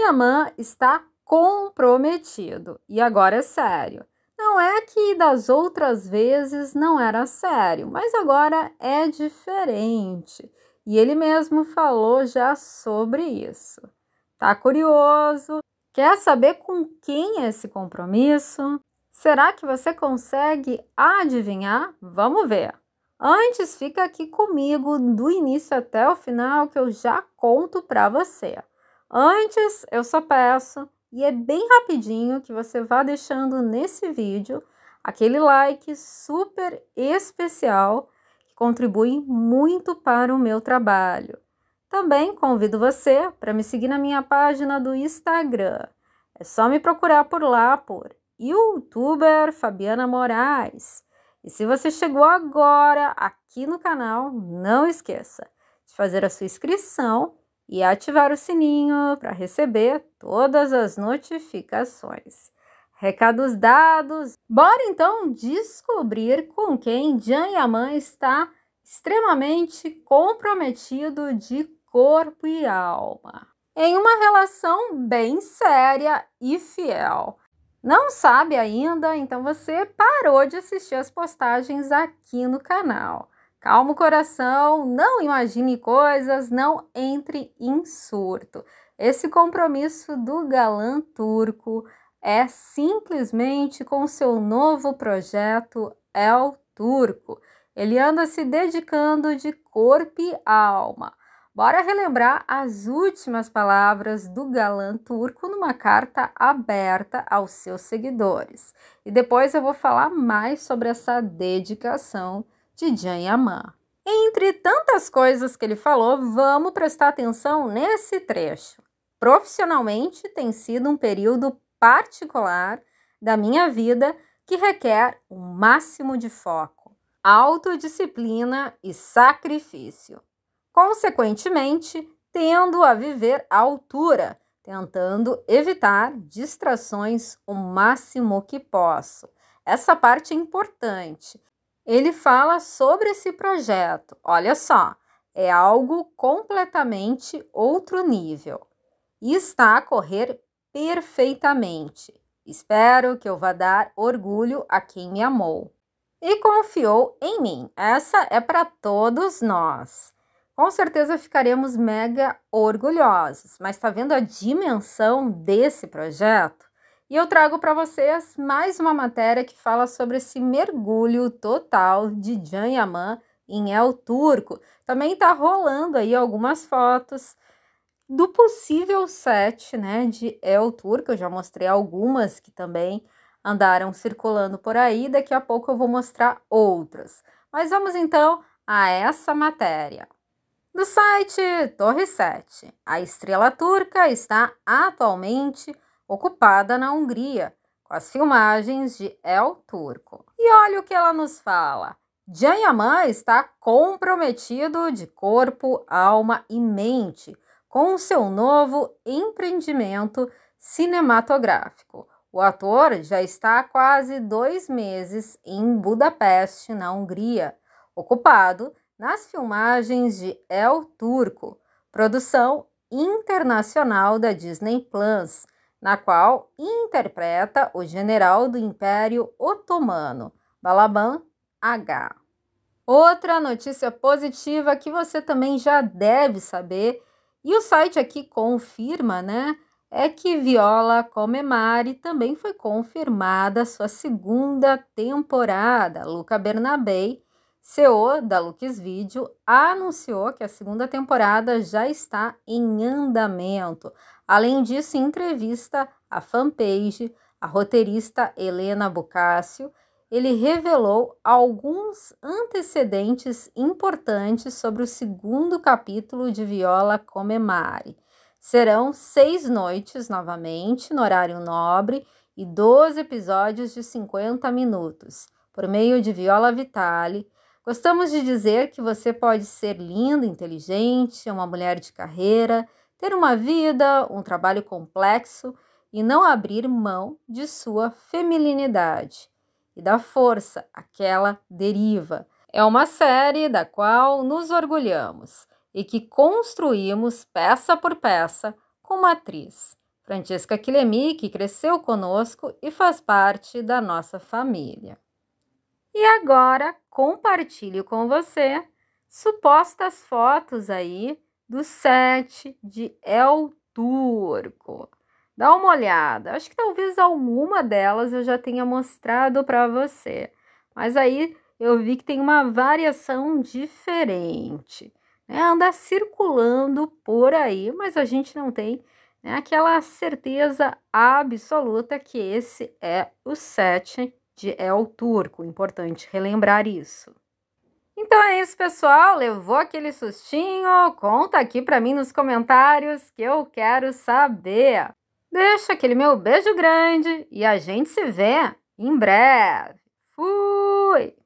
Yaman está comprometido. E agora é sério. Não é que das outras vezes não era sério, mas agora é diferente. E ele mesmo falou já sobre isso. Tá curioso? Quer saber com quem é esse compromisso? Será que você consegue adivinhar? Vamos ver. Antes, fica aqui comigo do início até o final que eu já conto para você. Antes, eu só peço, e é bem rapidinho, que você vá deixando nesse vídeo aquele like super especial que contribui muito para o meu trabalho. Também convido você para me seguir na minha página do Instagram. É só me procurar por lá por youtuber Fabiana Moraes. E se você chegou agora aqui no canal, não esqueça de fazer a sua inscrição e ativar o sininho para receber todas as notificações. Recados dados, bora então descobrir com quem Jan Yaman está extremamente comprometido de corpo e alma. Em uma relação bem séria e fiel. Não sabe ainda? Então você parou de assistir as postagens aqui no canal. Calma o coração, não imagine coisas, não entre em surto. Esse compromisso do galã turco é simplesmente com seu novo projeto El Turco. Ele anda se dedicando de corpo e alma. Bora relembrar as últimas palavras do galã turco numa carta aberta aos seus seguidores. E depois eu vou falar mais sobre essa dedicação de Yaman. Entre tantas coisas que ele falou, vamos prestar atenção nesse trecho. Profissionalmente, tem sido um período particular da minha vida que requer o um máximo de foco, autodisciplina e sacrifício. Consequentemente, tendo a viver à altura, tentando evitar distrações o máximo que posso. Essa parte é importante ele fala sobre esse projeto. Olha só, é algo completamente outro nível e está a correr perfeitamente. Espero que eu vá dar orgulho a quem me amou e confiou em mim. Essa é para todos nós. Com certeza ficaremos mega orgulhosos, mas está vendo a dimensão desse projeto? E eu trago para vocês mais uma matéria que fala sobre esse mergulho total de Jan Yaman em El Turco. Também está rolando aí algumas fotos do possível set né, de El Turco. Eu já mostrei algumas que também andaram circulando por aí. Daqui a pouco eu vou mostrar outras. Mas vamos então a essa matéria. Do site Torre 7, a estrela turca está atualmente ocupada na Hungria, com as filmagens de El Turco. E olha o que ela nos fala. Yaman está comprometido de corpo, alma e mente com o seu novo empreendimento cinematográfico. O ator já está há quase dois meses em Budapeste, na Hungria, ocupado nas filmagens de El Turco, produção internacional da Disney Plus, na qual interpreta o general do Império Otomano, Balaban H. Outra notícia positiva que você também já deve saber, e o site aqui confirma, né? É que Viola Comemari também foi confirmada sua segunda temporada. Luca Bernabei CEO da Lux Video anunciou que a segunda temporada já está em andamento. Além disso, em entrevista à fanpage, a roteirista Helena Bocássio, ele revelou alguns antecedentes importantes sobre o segundo capítulo de Viola Comemare. Serão seis noites novamente, no horário nobre, e 12 episódios de 50 minutos. Por meio de Viola Vitale, Gostamos de dizer que você pode ser linda, inteligente, uma mulher de carreira, ter uma vida, um trabalho complexo e não abrir mão de sua feminilidade e da força, aquela deriva. É uma série da qual nos orgulhamos e que construímos peça por peça com uma atriz, Francesca Quilemi, que cresceu conosco e faz parte da nossa família. E agora, compartilho com você supostas fotos aí do set de El Turco. Dá uma olhada. Acho que talvez alguma delas eu já tenha mostrado para você. Mas aí eu vi que tem uma variação diferente. Né? Anda circulando por aí, mas a gente não tem né, aquela certeza absoluta que esse é o set de El é Turco, importante relembrar isso. Então é isso, pessoal. Levou aquele sustinho? Conta aqui para mim nos comentários que eu quero saber. Deixa aquele meu beijo grande e a gente se vê em breve. Fui!